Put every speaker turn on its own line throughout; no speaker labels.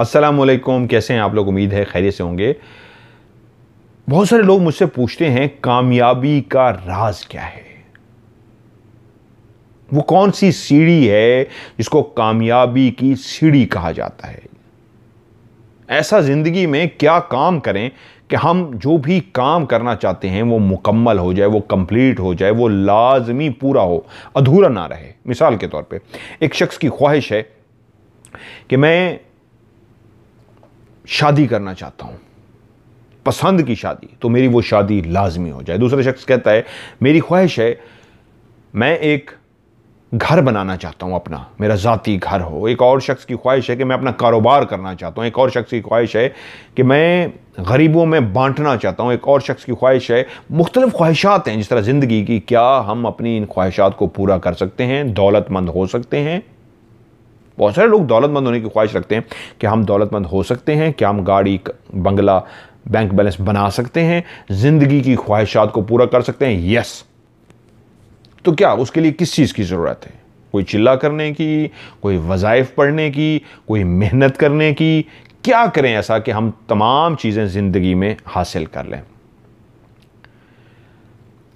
असलकुम कैसे हैं आप लोग उम्मीद है खैरियत से होंगे बहुत सारे लोग मुझसे पूछते हैं कामयाबी का राज क्या है वो कौन सी सीढ़ी है जिसको कामयाबी की सीढ़ी कहा जाता है ऐसा ज़िंदगी में क्या काम करें कि हम जो भी काम करना चाहते हैं वो मुकम्मल हो जाए वो कंप्लीट हो जाए वो लाजमी पूरा हो अधूरा ना रहे मिसाल के तौर पे एक शख्स की ख्वाहिश है कि मैं शादी करना चाहता हूँ पसंद की शादी तो मेरी वो शादी लाजमी हो जाए दूसरा शख्स कहता है मेरी ख्वाहिश है मैं एक घर बनाना चाहता हूँ अपना मेरा ज़ाती घर हो एक और शख्स की ख्वाहिश है कि मैं अपना कारोबार करना चाहता हूँ एक और शख्स की ख्वाहिश है कि मैं गरीबों में बांटना चाहता हूँ एक और शख्स की ख्वाहिश है मुख्तलिफ ख्वाहिशात हैं जिस तरह ज़िंदगी की क्या हम अपनी इन ख्वाहिशात को पूरा कर सकते हैं दौलतमंद हो सकते हैं बहुत सारे लोग दौलतमंद होने की ख्वाहिश रखते हैं कि हम दौलतमंद हो सकते हैं क्या हम गाड़ी बंगला बैंक बैलेंस बना सकते हैं ज़िंदगी की ख्वाहिशात को पूरा कर सकते हैं यस तो क्या उसके लिए किस चीज़ की ज़रूरत है कोई चिल्ला करने की कोई वज़ाइफ पढ़ने की कोई मेहनत करने की क्या करें ऐसा कि हम तमाम चीज़ें ज़िंदगी में हासिल कर लें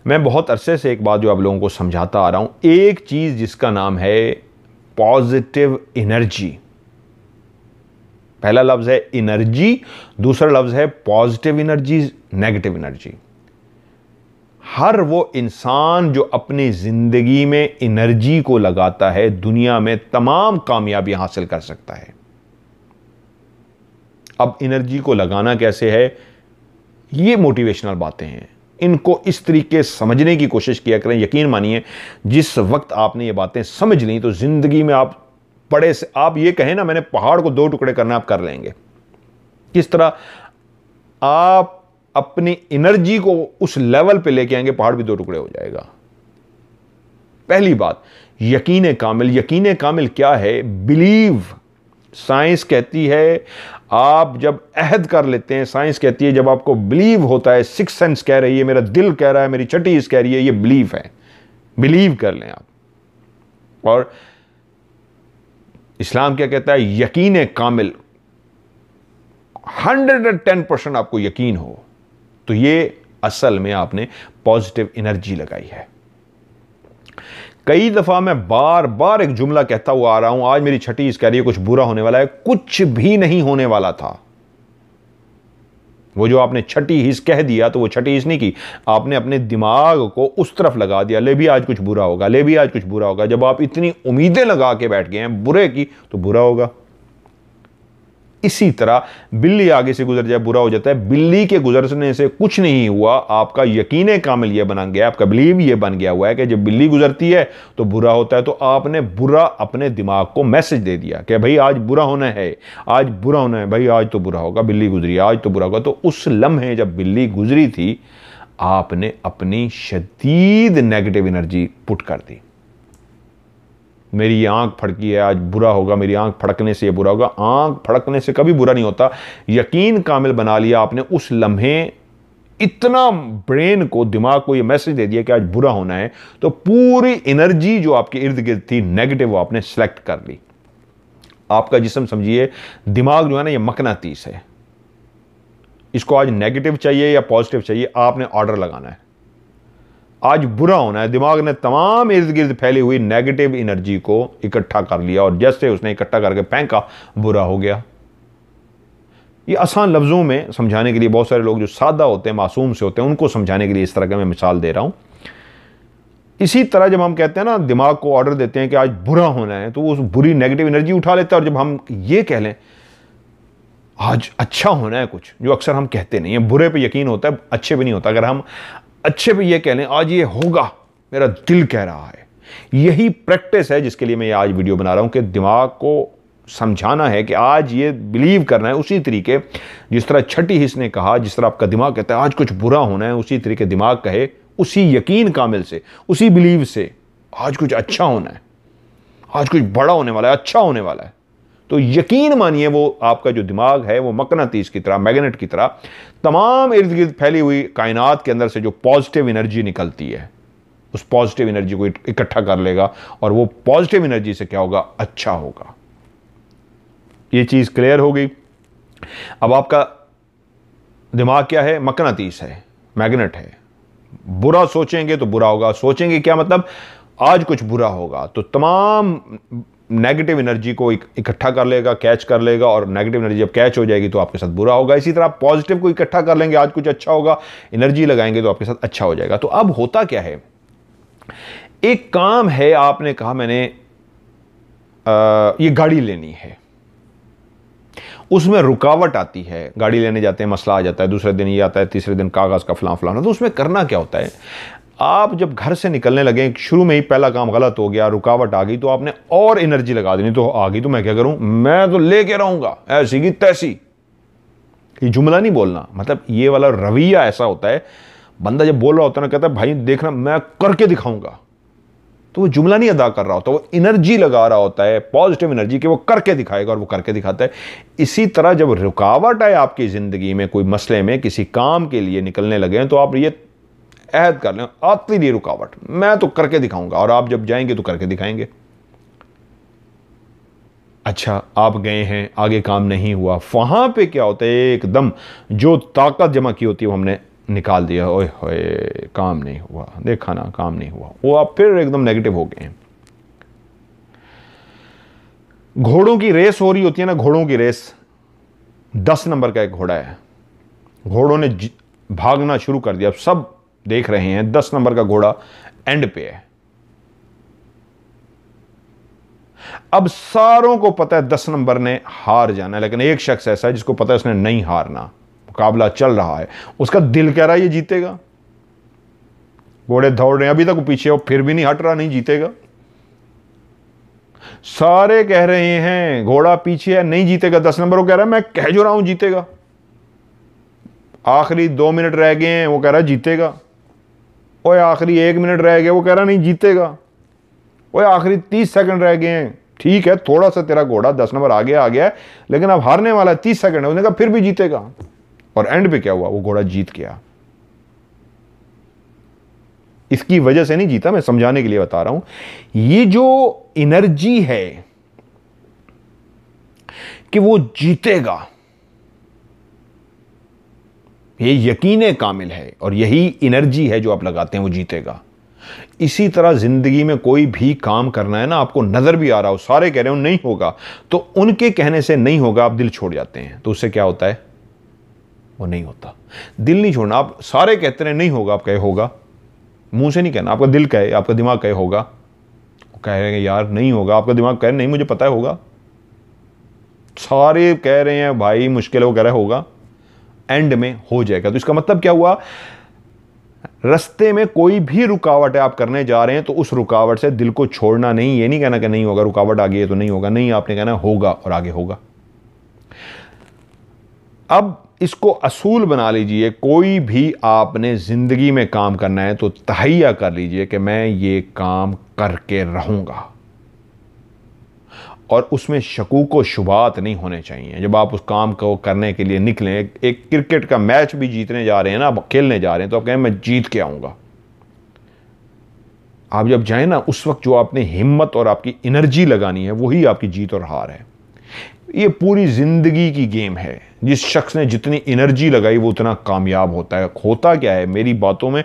मैं बहुत अरसे से एक बात जो आप लोगों को समझाता आ रहा हूँ एक चीज़ जिसका नाम है पॉजिटिव एनर्जी पहला लफ्ज है एनर्जी दूसरा लफ्ज है पॉजिटिव एनर्जी नेगेटिव एनर्जी हर वो इंसान जो अपनी ज़िंदगी में एनर्जी को लगाता है दुनिया में तमाम कामयाबी हासिल कर सकता है अब एनर्जी को लगाना कैसे है ये मोटिवेशनल बातें हैं इनको इस तरीके समझने की कोशिश किया करें यकीन मानिए जिस वक्त आपने ये बातें समझ ली तो ज़िंदगी में आप बड़े से आप ये कहें ना मैंने पहाड़ को दो टुकड़े करना आप कर लेंगे किस तरह आप अपनी एनर्जी को उस लेवल पे लेके आएंगे पहाड़ भी दो टुकड़े हो जाएगा पहली बात यकीन कामिल यकीन कामिल क्या है बिलीव साइंस कहती है आप जब अहद कर लेते हैं साइंस कहती है जब आपको बिलीव होता है सिक्स सेंस कह रही है मेरा दिल कह रहा है मेरी चटीज कह रही है ये बिलीव है बिलीव कर लें आप और इस्लाम क्या कहता है यकीन कामिल हंड्रेड एंड टेन परसेंट आपको यकीन हो तो ये असल में आपने पॉजिटिव एनर्जी लगाई है कई दफ़ा मैं बार बार एक जुमला कहता हुआ आ रहा हूं आज मेरी छठी इस कह रही है कुछ बुरा होने वाला है कुछ भी नहीं होने वाला था वो जो आपने छठी हिस कह दिया तो वो छठी हिस नहीं की आपने अपने दिमाग को उस तरफ लगा दिया ले भी आज कुछ बुरा होगा ले भी आज कुछ बुरा होगा जब आप इतनी उम्मीदें लगा के बैठ गए हैं बुरे की तो बुरा होगा इसी तरह बिल्ली आगे से गुजर जाए बुरा हो जाता है बिल्ली के गुजरने से कुछ नहीं हुआ आपका यकीन कामिल यह बना गया आपका बिलीव यह बन गया हुआ है कि जब बिल्ली गुजरती है तो बुरा होता है तो आपने बुरा अपने दिमाग को मैसेज दे दिया कि भाई आज बुरा होना है आज बुरा होना है भाई आज तो बुरा होगा बिल्ली गुजरी आज तो बुरा होगा तो उस लम्हे जब बिल्ली गुजरी थी आपने अपनी शदीद नेगेटिव एनर्जी पुट कर दी मेरी ये आँख फड़की है आज बुरा होगा मेरी आँख फड़कने से ये बुरा होगा आँख फड़कने से कभी बुरा नहीं होता यकीन कामिल बना लिया आपने उस लम्हे इतना ब्रेन को दिमाग को ये मैसेज दे दिया कि आज बुरा होना है तो पूरी एनर्जी जो आपके इर्द गिर्द थी नेगेटिव वो आपने सेलेक्ट कर ली आपका जिसम समझिए दिमाग जो है ना ये मकनातीस है इसको आज नेगेटिव चाहिए या पॉजिटिव चाहिए आपने ऑर्डर लगाना है आज बुरा होना है दिमाग ने तमाम इर्द गिर्द फैली हुई नेगेटिव एनर्जी को इकट्ठा कर लिया और जैसे उसने इकट्ठा करके फेंका बुरा हो गया ये आसान लफ्ज़ों में समझाने के लिए बहुत सारे लोग जो सादा होते हैं मासूम से होते हैं उनको समझाने के लिए इस तरह का मैं मिसाल दे रहा हूं इसी तरह जब हम कहते हैं ना दिमाग को ऑर्डर देते हैं कि आज बुरा होना है तो वो उस बुरी नेगेटिव एनर्जी उठा लेता है और जब हम ये कह लें आज अच्छा होना है कुछ जो अक्सर हम कहते नहीं हैं बुरे पे यकीन होता है अच्छे पे नहीं होता अगर हम अच्छे पे ये कह लें आज ये होगा मेरा दिल कह रहा है यही प्रैक्टिस है जिसके लिए मैं ये आज वीडियो बना रहा हूँ कि दिमाग को समझाना है कि आज ये बिलीव करना है उसी तरीके जिस तरह छठी हिस्स ने कहा जिस तरह आपका दिमाग कहता है आज कुछ बुरा होना है उसी तरीके दिमाग कहे उसी यकीन कामिल से उसी बिलीव से आज कुछ अच्छा होना है आज कुछ बड़ा होने वाला है अच्छा होने वाला है तो यकीन मानिए वो आपका जो दिमाग है वो मकनातीस की तरह मैग्नेट की तरह तमाम इर्द गिर्द फैली हुई कायनात के अंदर से जो पॉजिटिव एनर्जी निकलती है उस पॉजिटिव एनर्जी को इकट्ठा कर लेगा और वो पॉजिटिव एनर्जी से क्या होगा अच्छा होगा ये चीज़ क्लियर हो गई अब आपका दिमाग क्या है मकनातीस है मैग्नेट है बुरा सोचेंगे तो बुरा होगा सोचेंगे क्या मतलब आज कुछ बुरा होगा तो तमाम नेगेटिव एनर्जी को इकट्ठा कर लेगा कैच कर लेगा और नेगेटिव एनर्जी जब कैच हो जाएगी तो आपके साथ बुरा होगा इसी तरह आप पॉजिटिव को इकट्ठा कर लेंगे आज कुछ अच्छा होगा एनर्जी लगाएंगे तो आपके साथ अच्छा हो जाएगा तो अब होता क्या है एक काम है आपने कहा मैंने आ, ये गाड़ी लेनी है उसमें रुकावट आती है गाड़ी लेने जाते हैं मसला आ जाता है दूसरे दिन ये आता है तीसरे दिन कागज़ का फलां फलाना तो उसमें करना क्या होता है आप जब घर से निकलने लगे शुरू में ही पहला काम गलत हो गया रुकावट आ गई तो आपने और एनर्जी लगा देनी तो आ गई तो मैं क्या करूं मैं तो लेके रहूंगा ऐसी की तैसी ये जुमला नहीं बोलना मतलब ये वाला रवैया ऐसा होता है बंदा जब बोल रहा होता है ना कहता है भाई देखना मैं करके दिखाऊंगा तो वो जुमला नहीं अदा कर रहा होता वो एनर्जी लगा रहा होता है पॉजिटिव एनर्जी कि वो करके दिखाएगा और वो करके दिखाता है इसी तरह जब रुकावट आए आपकी ज़िंदगी में कोई मसले में किसी काम के लिए निकलने लगे हैं तो आप ये अहद कर लें आती नहीं रुकावट मैं तो करके दिखाऊंगा और आप जब जाएंगे तो करके दिखाएंगे अच्छा आप गए हैं आगे काम नहीं हुआ वहां पे क्या होता है एकदम जो ताकत जमा की होती है वो हमने निकाल दिया ओए होए काम नहीं हुआ देखा ना काम नहीं हुआ वो आप फिर एकदम नेगेटिव हो गए हैं घोड़ों की रेस हो रही होती है ना घोड़ों की रेस दस नंबर का एक घोड़ा है घोड़ों ने भागना शुरू कर दिया अब सब देख रहे हैं दस नंबर का घोड़ा एंड पे है अब सारों को पता है दस नंबर ने हार जाना लेकिन एक शख्स ऐसा है जिसको पता है उसने नहीं हारना मुकाबला चल रहा है उसका दिल कह रहा है ये जीतेगा घोड़े दौड़ रहे हैं अभी तक वो पीछे हो फिर भी नहीं हट रहा नहीं जीतेगा सारे कह रहे हैं घोड़ा पीछे है नहीं जीतेगा दस नंबर वो कह रहा है मैं कह जो रहा हूं जीतेगा आखिरी दो मिनट रह गए हैं वो कह रहा है जीतेगा ओए आखिरी एक मिनट रह गया वो कह रहा नहीं जीतेगा ओए आखिरी तीस सेकंड रह गए हैं ठीक है थोड़ा सा तेरा घोड़ा दस नंबर आगे आ गया लेकिन अब हारने वाला है तीस सेकंड है उसने कहा फिर भी जीतेगा और एंड पे क्या हुआ वो घोड़ा जीत गया इसकी वजह से नहीं जीता मैं समझाने के लिए बता रहा हूं ये जो एनर्जी है कि वो जीतेगा ये यकीन कामिल है और यही इनर्जी है जो आप लगाते हैं वो जीतेगा इसी तरह ज़िंदगी में कोई भी काम करना है ना आपको नज़र भी आ रहा हो सारे कह रहे हो नहीं होगा तो उनके कहने से नहीं होगा आप दिल छोड़ जाते हैं तो उससे क्या होता है वो नहीं होता दिल नहीं छोड़ना आप सारे कहते रहे नहीं होगा आप कहे होगा मुंह से नहीं कहना आपका दिल कहे आपका दिमाग कहे होगा कह रहे हैं यार नहीं होगा आपका दिमाग कह नहीं मुझे पता है होगा सारे कह रहे हैं भाई मुश्किल वगैरह वो कह रहे होगा एंड में हो जाएगा तो इसका मतलब क्या हुआ रस्ते में कोई भी रुकावट है आप करने जा रहे हैं तो उस रुकावट से दिल को छोड़ना नहीं ये नहीं कहना कि नहीं होगा रुकावट आगे है तो नहीं होगा नहीं आपने कहना होगा और आगे होगा अब इसको असूल बना लीजिए कोई भी आपने ज़िंदगी में काम करना है तो तहैया कर लीजिए कि मैं ये काम करके रहूंगा और उसमें शकूक व शुबात नहीं होने चाहिए जब आप उस काम को करने के लिए निकलें एक, एक क्रिकेट का मैच भी जीतने जा रहे हैं ना आप खेलने जा रहे हैं तो आप कहें मैं जीत के आऊँगा आप जब जाए ना उस वक्त जो आपने हिम्मत और आपकी एनर्जी लगानी है वही आपकी जीत और हार है ये पूरी ज़िंदगी की गेम है जिस शख्स ने जितनी एनर्जी लगाई वो उतना कामयाब होता है होता क्या है मेरी बातों में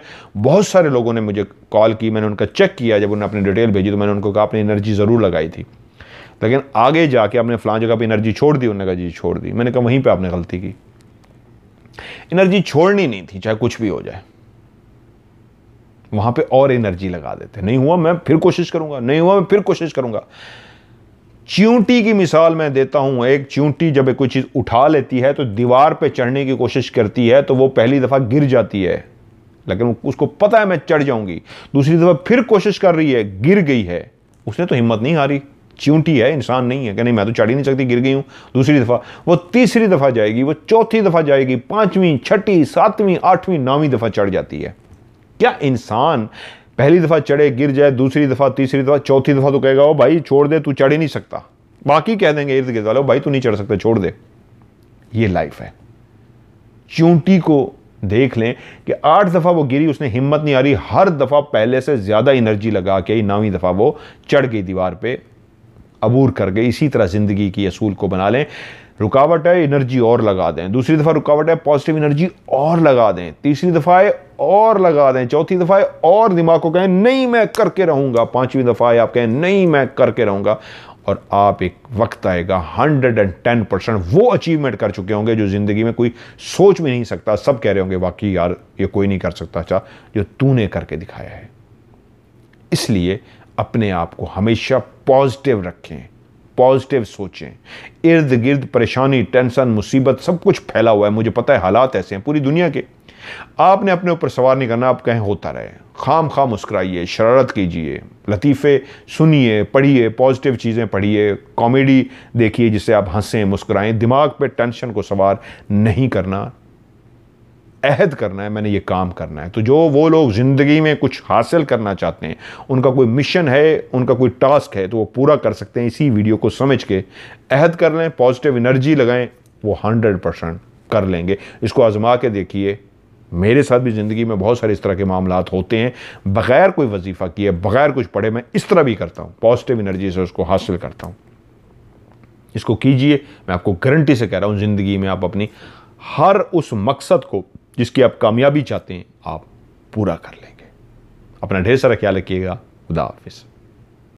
बहुत सारे लोगों ने मुझे कॉल की मैंने उनका चेक किया जब उन्होंने अपनी डिटेल भेजी तो मैंने उनको कहा आपने एनर्जी ज़रूर लगाई थी लेकिन आगे जाके आपने फलां जगह पर एनर्जी छोड़ दी उन्होंने कहा जी छोड़ दी मैंने कहा वहीं पर आपने गलती की एनर्जी छोड़नी नहीं थी चाहे कुछ भी हो जाए वहां पे और एनर्जी लगा देते नहीं हुआ मैं फिर कोशिश करूंगा नहीं हुआ मैं फिर कोशिश करूंगा च्यूंटी की मिसाल मैं देता हूं एक च्यूंटी जब कोई चीज उठा लेती है तो दीवार पे चढ़ने की कोशिश करती है तो वो पहली दफा गिर जाती है लेकिन उसको पता है मैं चढ़ जाऊंगी दूसरी दफा फिर कोशिश कर रही है गिर गई है उसने तो हिम्मत नहीं हारी चूंटी है इंसान नहीं है कि नहीं मैं तो चढ़ ही नहीं सकती गिर गई हूँ दूसरी दफ़ा वो तीसरी दफ़ा जाएगी वो चौथी दफ़ा जाएगी पाँचवीं छठी सातवीं आठवीं नौवीं दफ़ा चढ़ जाती है क्या इंसान पहली दफ़ा चढ़े गिर जाए दूसरी दफ़ा तीसरी दफ़ा चौथी दफ़ा तो कहेगा ओ भाई छोड़ दे तू चढ़ ही नहीं सकता बाकी कह देंगे इर्द गिर्द वाले भाई तू नहीं चढ़ सकता छोड़ दे ये लाइफ है चूंटी को देख लें कि आठ दफ़ा वो गिरी उसने हिम्मत नहीं आ रही हर दफ़ा पहले से ज़्यादा एनर्जी लगा के नौवीं दफ़ा वो चढ़ गई दीवार पे अबूर कर गए इसी तरह ज़िंदगी की असूल को बना लें रुकावट है एनर्जी और लगा दें दूसरी दफ़ा रुकावट है पॉजिटिव एनर्जी और लगा दें तीसरी दफ़ा है और लगा दें चौथी दफ़ा है और दिमाग को कहें नहीं मैं करके रहूँगा पाँचवीं दफ़ा है आप कहें नहीं मैं करके रहूँगा और आप एक वक्त आएगा हंड्रेड एंड टेन परसेंट वो अचीवमेंट कर चुके होंगे जो ज़िंदगी में कोई सोच भी नहीं सकता सब कह रहे होंगे वाकई यार ये कोई नहीं कर सकता अच्छा जो तूने करके दिखाया है इसलिए अपने आप को हमेशा पॉजिटिव रखें पॉजिटिव सोचें इर्द गिर्द परेशानी टेंशन मुसीबत सब कुछ फैला हुआ है मुझे पता है हालात ऐसे हैं पूरी दुनिया के आपने अपने ऊपर सवार नहीं करना आप कहें होता रहे खाम खाम मुस्कराइए शरारत कीजिए लतीफ़े सुनिए पढ़िए पॉजिटिव चीज़ें पढ़िए कॉमेडी देखिए जिससे आप हंसें मुस्कराएं दिमाग पे टेंशन को सवार नहीं करना अहद करना है मैंने ये काम करना है तो जो वो लोग ज़िंदगी में कुछ हासिल करना चाहते हैं उनका कोई मिशन है उनका कोई टास्क है तो वो पूरा कर सकते हैं इसी वीडियो को समझ के अहद कर लें पॉजिटिव एनर्जी लगाएं वो हंड्रेड परसेंट कर लेंगे इसको आजमा के देखिए मेरे साथ भी ज़िंदगी में बहुत सारे इस तरह के मामला होते हैं बग़ैर कोई वजीफ़ा किए बग़ैर कुछ पढ़े मैं इस तरह भी करता हूँ पॉजिटिव एनर्जी से उसको हासिल करता हूँ इसको कीजिए मैं आपको गारंटी से कह रहा हूँ ज़िंदगी में आप अपनी हर उस मकसद को जिसकी आप कामयाबी चाहते हैं आप पूरा कर लेंगे अपना ढेर सारा ख्याल रखिएगा खुदा हाफिज़